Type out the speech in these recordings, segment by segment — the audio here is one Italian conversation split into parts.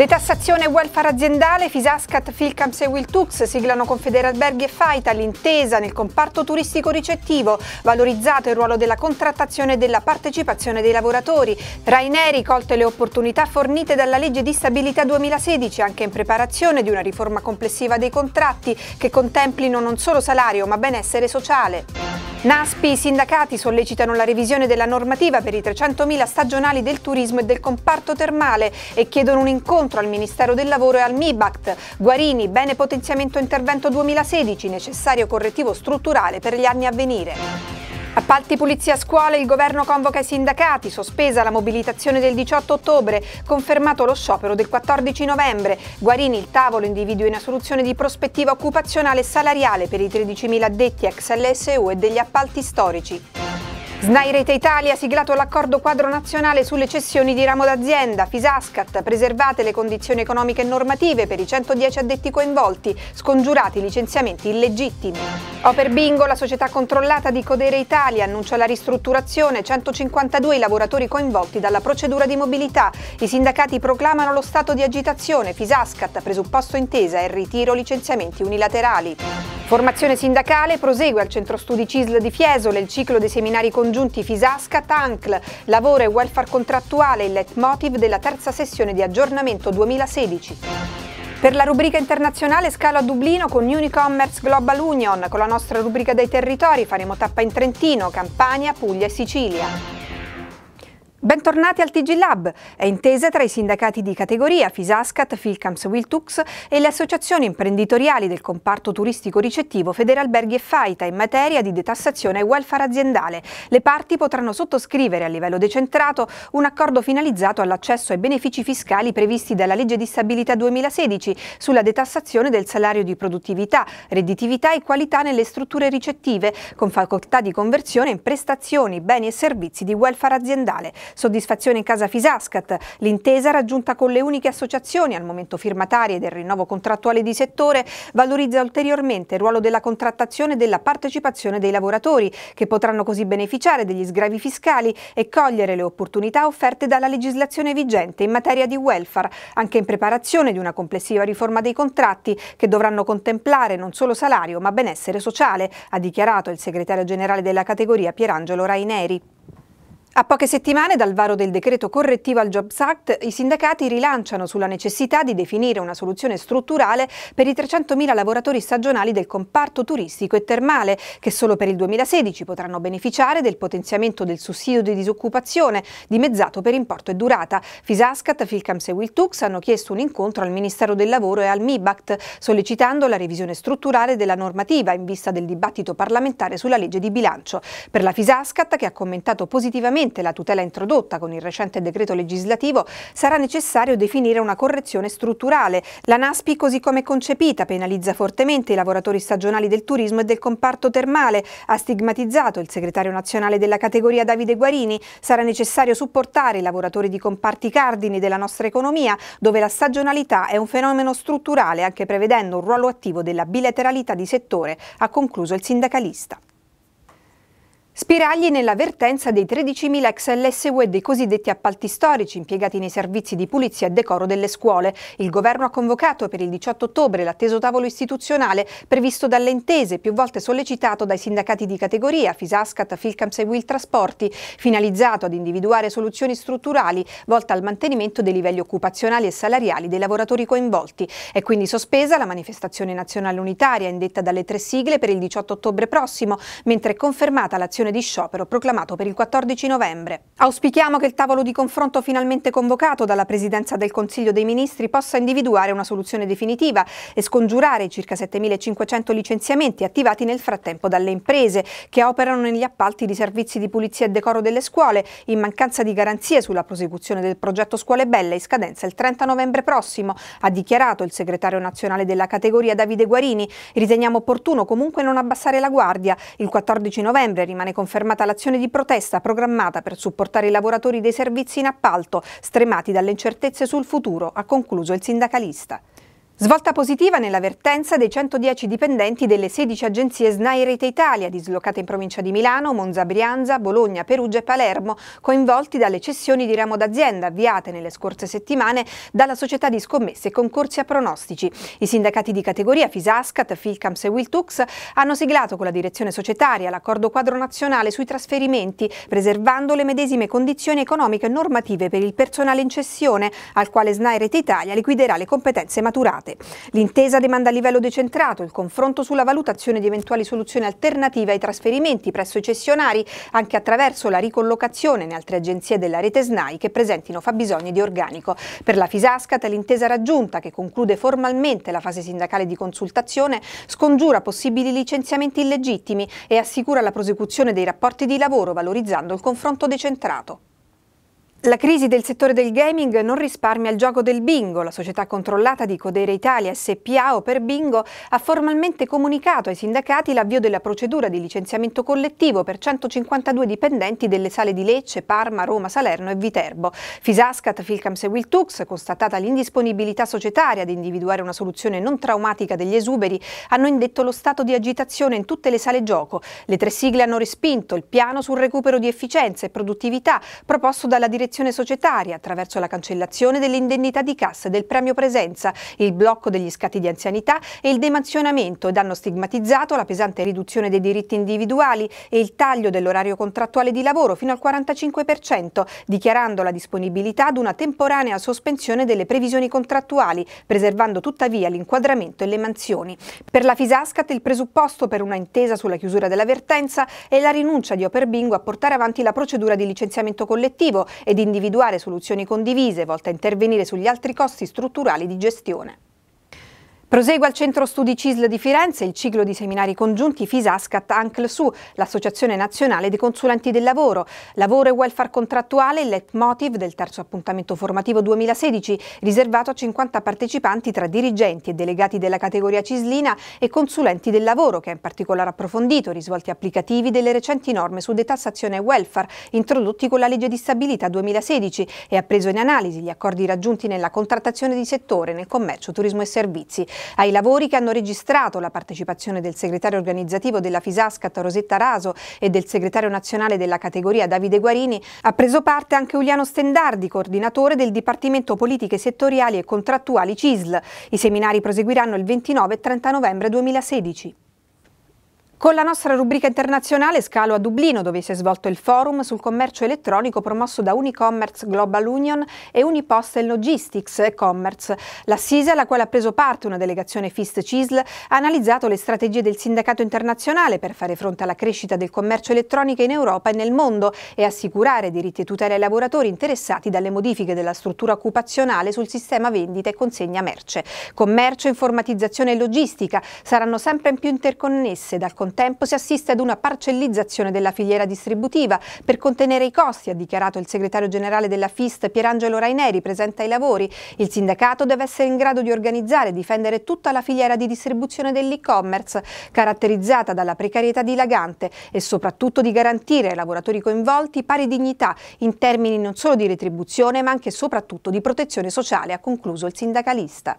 Detassazione e welfare aziendale, Fisascat, Filcams e Wiltux siglano con Federalberghi e Faita l'intesa nel comparto turistico ricettivo, valorizzato il ruolo della contrattazione e della partecipazione dei lavoratori. Raineri colte le opportunità fornite dalla legge di stabilità 2016, anche in preparazione di una riforma complessiva dei contratti che contemplino non solo salario ma benessere sociale. Naspi, i sindacati sollecitano la revisione della normativa per i 300.000 stagionali del turismo e del comparto termale e chiedono un incontro al Ministero del Lavoro e al MIBACT. Guarini, bene potenziamento intervento 2016, necessario correttivo strutturale per gli anni a venire. Appalti Pulizia Scuole, il governo convoca i sindacati, sospesa la mobilitazione del 18 ottobre, confermato lo sciopero del 14 novembre. Guarini il tavolo individua una soluzione di prospettiva occupazionale e salariale per i 13.000 addetti ex LSU e degli appalti storici. SNAI Italia ha siglato l'accordo quadro nazionale sulle cessioni di ramo d'azienda. Fisascat, preservate le condizioni economiche e normative per i 110 addetti coinvolti, scongiurati licenziamenti illegittimi. Oper Bingo, la società controllata di Codere Italia, annuncia la ristrutturazione, 152 i lavoratori coinvolti dalla procedura di mobilità. I sindacati proclamano lo stato di agitazione, Fisascat, presupposto intesa e ritiro licenziamenti unilaterali. Formazione sindacale prosegue al centro studi CISL di Fiesole il ciclo dei seminari congiunti Fisasca, TANCL, lavoro e welfare contrattuale, il leitmotiv della terza sessione di aggiornamento 2016. Per la rubrica internazionale scalo a Dublino con Unicommerce Global Union, con la nostra rubrica dei territori faremo tappa in Trentino, Campania, Puglia e Sicilia. Bentornati al TG Lab. È intesa tra i sindacati di categoria Fisascat, Filcams Wiltux e le associazioni imprenditoriali del comparto turistico ricettivo Federalberghi e Faita in materia di detassazione e welfare aziendale. Le parti potranno sottoscrivere a livello decentrato un accordo finalizzato all'accesso ai benefici fiscali previsti dalla legge di stabilità 2016 sulla detassazione del salario di produttività, redditività e qualità nelle strutture ricettive, con facoltà di conversione in prestazioni, beni e servizi di welfare aziendale. Soddisfazione in casa Fisascat, l'intesa raggiunta con le uniche associazioni al momento firmatarie del rinnovo contrattuale di settore valorizza ulteriormente il ruolo della contrattazione e della partecipazione dei lavoratori, che potranno così beneficiare degli sgravi fiscali e cogliere le opportunità offerte dalla legislazione vigente in materia di welfare, anche in preparazione di una complessiva riforma dei contratti che dovranno contemplare non solo salario ma benessere sociale, ha dichiarato il segretario generale della categoria Pierangelo Raineri. A poche settimane dal varo del decreto correttivo al Jobs Act, i sindacati rilanciano sulla necessità di definire una soluzione strutturale per i 300.000 lavoratori stagionali del comparto turistico e termale, che solo per il 2016 potranno beneficiare del potenziamento del sussidio di disoccupazione, dimezzato per importo e durata. Fisascat, Filcams e Wiltux hanno chiesto un incontro al Ministero del Lavoro e al MIBACT, sollecitando la revisione strutturale della normativa in vista del dibattito parlamentare sulla legge di bilancio. Per la Fisascat, che ha commentato positivamente nuovamente la tutela introdotta con il recente decreto legislativo, sarà necessario definire una correzione strutturale. La NASPI, così come concepita, penalizza fortemente i lavoratori stagionali del turismo e del comparto termale. Ha stigmatizzato il segretario nazionale della categoria Davide Guarini. Sarà necessario supportare i lavoratori di comparti cardini della nostra economia, dove la stagionalità è un fenomeno strutturale, anche prevedendo un ruolo attivo della bilateralità di settore, ha concluso il sindacalista. Spiragli nell'avvertenza dei 13.000 ex LSU e dei cosiddetti appalti storici impiegati nei servizi di pulizia e decoro delle scuole. Il governo ha convocato per il 18 ottobre l'atteso tavolo istituzionale previsto dalle intese, più volte sollecitato dai sindacati di categoria Fisascat, Filcams e Will Trasporti, finalizzato ad individuare soluzioni strutturali volte al mantenimento dei livelli occupazionali e salariali dei lavoratori coinvolti. È quindi sospesa la manifestazione nazionale unitaria indetta dalle tre sigle per il 18 ottobre prossimo, mentre è confermata l'azione dichiarazione di sciopero proclamato per il 14 novembre. Auspichiamo che il tavolo di confronto finalmente convocato dalla Presidenza del Consiglio dei Ministri possa individuare una soluzione definitiva e scongiurare i circa 7.500 licenziamenti attivati nel frattempo dalle imprese che operano negli appalti di servizi di pulizia e decoro delle scuole in mancanza di garanzie sulla prosecuzione del progetto Scuole Belle in scadenza il 30 novembre prossimo, ha dichiarato il segretario nazionale della categoria Davide Guarini. Riteniamo opportuno comunque non abbassare la guardia. Il 14 novembre rimane settimane confermata l'azione di protesta programmata per supportare i lavoratori dei servizi in appalto, stremati dalle incertezze sul futuro, ha concluso il sindacalista. Svolta positiva nell'avvertenza dei 110 dipendenti delle 16 agenzie SNAI Rete Italia, dislocate in provincia di Milano, Monza Brianza, Bologna, Perugia e Palermo, coinvolti dalle cessioni di ramo d'azienda avviate nelle scorse settimane dalla società di scommesse e concorsi a pronostici. I sindacati di categoria Fisascat, Filcams e Wiltux hanno siglato con la direzione societaria l'accordo quadro nazionale sui trasferimenti, preservando le medesime condizioni economiche e normative per il personale in cessione, al quale SNAI Rete Italia liquiderà le competenze maturate state. L'intesa demanda a livello decentrato il confronto sulla valutazione di eventuali soluzioni alternative ai trasferimenti presso i cessionari, anche attraverso la ricollocazione in altre agenzie della rete SNAI che presentino fabbisogni di organico. Per la Fisascat l'intesa raggiunta, che conclude formalmente la fase sindacale di consultazione, scongiura possibili licenziamenti illegittimi e assicura la prosecuzione dei rapporti di lavoro valorizzando il confronto decentrato. La crisi del settore del gaming non risparmia il gioco del bingo. La società controllata di Codere Italia SPA o per bingo ha formalmente comunicato ai sindacati l'avvio della procedura di licenziamento collettivo per 152 dipendenti delle sale di Lecce, Parma, Roma, Salerno e Viterbo. Fisascat, Filcams e Wiltux, constatata l'indisponibilità societaria ad individuare una soluzione non traumatica degli esuberi, hanno indetto lo stato di agitazione in tutte le sale gioco. Le tre sigle hanno respinto il piano sul recupero di efficienza e produttività proposto dalla direzione competizione societaria attraverso la cancellazione dell'indennità di cassa del premio presenza, il blocco degli scatti di anzianità e il demanzionamento ed hanno stigmatizzato la pesante riduzione dei diritti individuali e il taglio dell'orario contrattuale di lavoro fino al 45%, dichiarando la disponibilità ad una temporanea sospensione delle previsioni contrattuali, preservando tuttavia l'inquadramento e le mansioni. Per la Fisascat il presupposto per una intesa sulla chiusura dell'avvertenza è la rinuncia di Operbingo a portare avanti la procedura di licenziamento collettivo ed ed individuare soluzioni condivise volte a intervenire sugli altri costi strutturali di gestione. Prosegue al Centro Studi CISL di Firenze il ciclo di seminari congiunti FISASCAT-ANCLSU, l'Associazione Nazionale dei Consulenti del Lavoro. Lavoro e welfare contrattuale, il leitmotiv del terzo appuntamento formativo 2016, riservato a 50 partecipanti tra dirigenti e delegati della categoria cislina e consulenti del lavoro, che ha in particolare approfondito i risvolti applicativi delle recenti norme su detassazione e welfare introdotti con la legge di stabilità 2016 e ha preso in analisi gli accordi raggiunti nella contrattazione di settore, nel commercio, turismo e servizi. Ai lavori che hanno registrato la partecipazione del segretario organizzativo della Fisascat Rosetta Raso e del segretario nazionale della categoria Davide Guarini ha preso parte anche Uliano Stendardi, coordinatore del Dipartimento Politiche Settoriali e Contrattuali CISL. I seminari proseguiranno il 29 e 30 novembre 2016. Con la nostra rubrica internazionale scalo a Dublino dove si è svolto il forum sul commercio elettronico promosso da Unicommerce Global Union e Unipost Logistics e Commerce. La CISA, alla quale ha preso parte una delegazione FIST-CISL ha analizzato le strategie del sindacato internazionale per fare fronte alla crescita del commercio elettronico in Europa e nel mondo e assicurare diritti e tutele ai lavoratori interessati dalle modifiche della struttura occupazionale sul sistema vendita e consegna merce. Commercio, informatizzazione e logistica saranno sempre più interconnesse dal contesto contempo si assiste ad una parcellizzazione della filiera distributiva. Per contenere i costi, ha dichiarato il segretario generale della FIST Pierangelo Raineri, presente ai lavori, il sindacato deve essere in grado di organizzare e difendere tutta la filiera di distribuzione dell'e-commerce, caratterizzata dalla precarietà dilagante e soprattutto di garantire ai lavoratori coinvolti pari dignità in termini non solo di retribuzione ma anche e soprattutto di protezione sociale, ha concluso il sindacalista.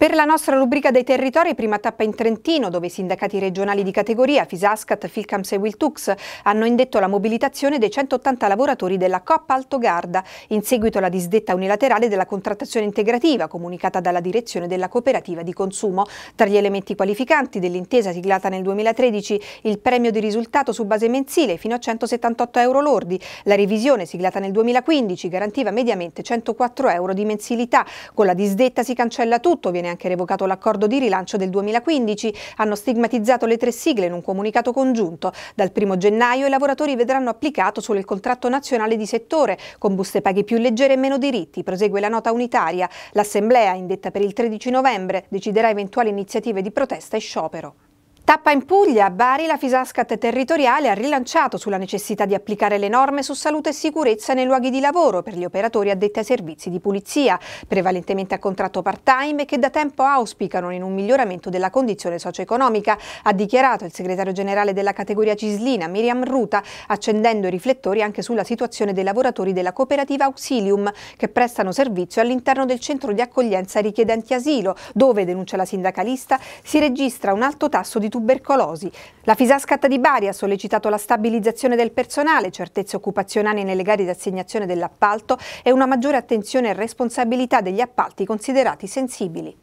Per la nostra rubrica dei territori, prima tappa in Trentino, dove i sindacati regionali di categoria Fisascat, Filcams e Wiltux hanno indetto la mobilitazione dei 180 lavoratori della Coppa Alto Garda, in seguito alla disdetta unilaterale della contrattazione integrativa comunicata dalla direzione della cooperativa di consumo. Tra gli elementi qualificanti dell'intesa siglata nel 2013 il premio di risultato su base mensile fino a 178 euro lordi, la revisione siglata nel 2015 garantiva mediamente 104 euro di mensilità. Con la disdetta si cancella tutto, viene anche revocato l'accordo di rilancio del 2015. Hanno stigmatizzato le tre sigle in un comunicato congiunto. Dal 1 gennaio i lavoratori vedranno applicato solo il contratto nazionale di settore, con buste paghe più leggere e meno diritti, prosegue la nota unitaria. L'assemblea, indetta per il 13 novembre, deciderà eventuali iniziative di protesta e sciopero. Tappa in Puglia, a Bari la Fisascat territoriale ha rilanciato sulla necessità di applicare le norme su salute e sicurezza nei luoghi di lavoro per gli operatori addetti ai servizi di pulizia, prevalentemente a contratto part-time e che da tempo auspicano in un miglioramento della condizione socio-economica, ha dichiarato il segretario generale della categoria Cislina, Miriam Ruta, accendendo i riflettori anche sulla situazione dei lavoratori della cooperativa Auxilium che prestano servizio all'interno del centro di accoglienza richiedenti asilo, dove, denuncia la sindacalista, si registra un alto tasso di tubercolosi tubercolosi. La Fisascat di Bari ha sollecitato la stabilizzazione del personale, certezze occupazionali nelle gare di assegnazione dell'appalto e una maggiore attenzione e responsabilità degli appalti considerati sensibili.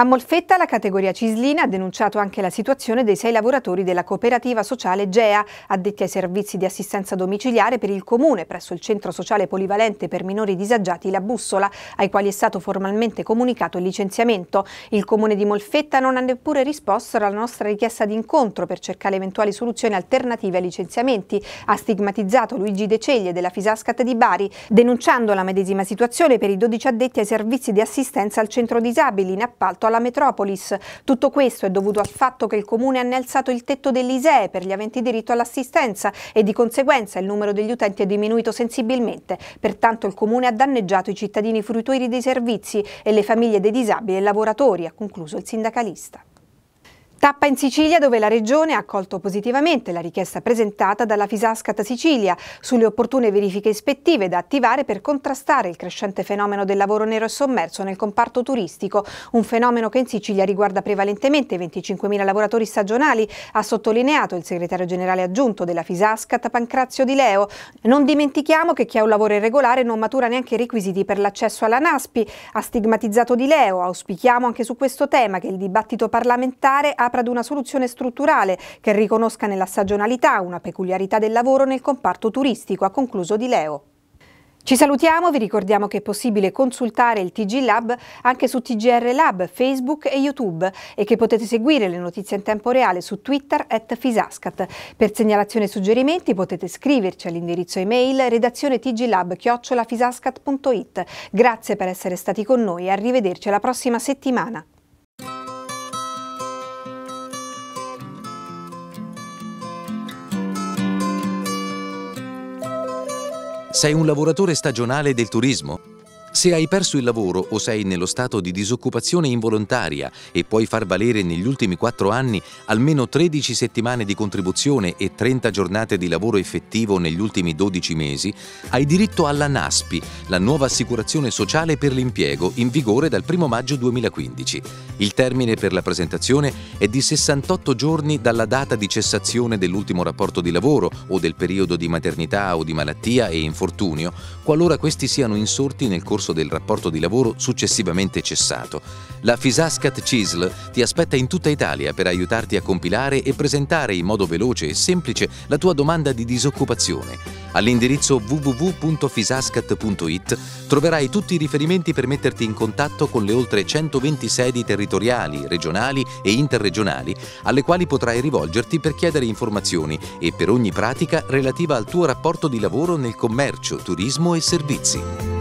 A Molfetta la categoria Cislina ha denunciato anche la situazione dei sei lavoratori della cooperativa sociale GEA, addetti ai servizi di assistenza domiciliare per il comune presso il centro sociale polivalente per minori disagiati La Bussola, ai quali è stato formalmente comunicato il licenziamento. Il comune di Molfetta non ha neppure risposto alla nostra richiesta di incontro per cercare eventuali soluzioni alternative ai licenziamenti. Ha stigmatizzato Luigi De Ceglie della Fisascat di Bari, denunciando la medesima situazione per i 12 addetti ai servizi di assistenza al centro disabili in appalto alla metropolis. Tutto questo è dovuto al fatto che il Comune ha innalzato il tetto dell'ISEE per gli aventi diritto all'assistenza e di conseguenza il numero degli utenti è diminuito sensibilmente. Pertanto il Comune ha danneggiato i cittadini fruitori dei servizi e le famiglie dei disabili e lavoratori, ha concluso il sindacalista. Tappa in Sicilia dove la Regione ha accolto positivamente la richiesta presentata dalla Fisascata Sicilia sulle opportune verifiche ispettive da attivare per contrastare il crescente fenomeno del lavoro nero e sommerso nel comparto turistico, un fenomeno che in Sicilia riguarda prevalentemente 25.000 lavoratori stagionali, ha sottolineato il segretario generale aggiunto della Fisascata Pancrazio Di Leo. Non dimentichiamo che chi ha un lavoro irregolare non matura neanche i requisiti per l'accesso alla NASPI, ha stigmatizzato Di Leo. Auspichiamo anche su questo tema che il dibattito parlamentare ha apra ad una soluzione strutturale che riconosca nella stagionalità una peculiarità del lavoro nel comparto turistico, ha concluso Di Leo. Ci salutiamo, vi ricordiamo che è possibile consultare il TG Lab anche su TGR Lab, Facebook e YouTube e che potete seguire le notizie in tempo reale su Twitter at Fisascat. Per segnalazioni e suggerimenti potete scriverci all'indirizzo email redazione tglab-fisascat.it. Grazie per essere stati con noi e arrivederci alla prossima settimana. Sei un lavoratore stagionale del turismo? Se hai perso il lavoro o sei nello stato di disoccupazione involontaria e puoi far valere negli ultimi 4 anni almeno 13 settimane di contribuzione e 30 giornate di lavoro effettivo negli ultimi 12 mesi, hai diritto alla NASPI, la nuova assicurazione sociale per l'impiego, in vigore dal 1 maggio 2015. Il termine per la presentazione è di 68 giorni dalla data di cessazione dell'ultimo rapporto di lavoro o del periodo di maternità o di malattia e infortunio, qualora questi siano insorti nel corso corso del rapporto di lavoro successivamente cessato. La Fisascat CISL ti aspetta in tutta Italia per aiutarti a compilare e presentare in modo veloce e semplice la tua domanda di disoccupazione. All'indirizzo www.fisascat.it troverai tutti i riferimenti per metterti in contatto con le oltre 120 sedi territoriali, regionali e interregionali alle quali potrai rivolgerti per chiedere informazioni e per ogni pratica relativa al tuo rapporto di lavoro nel commercio, turismo e servizi.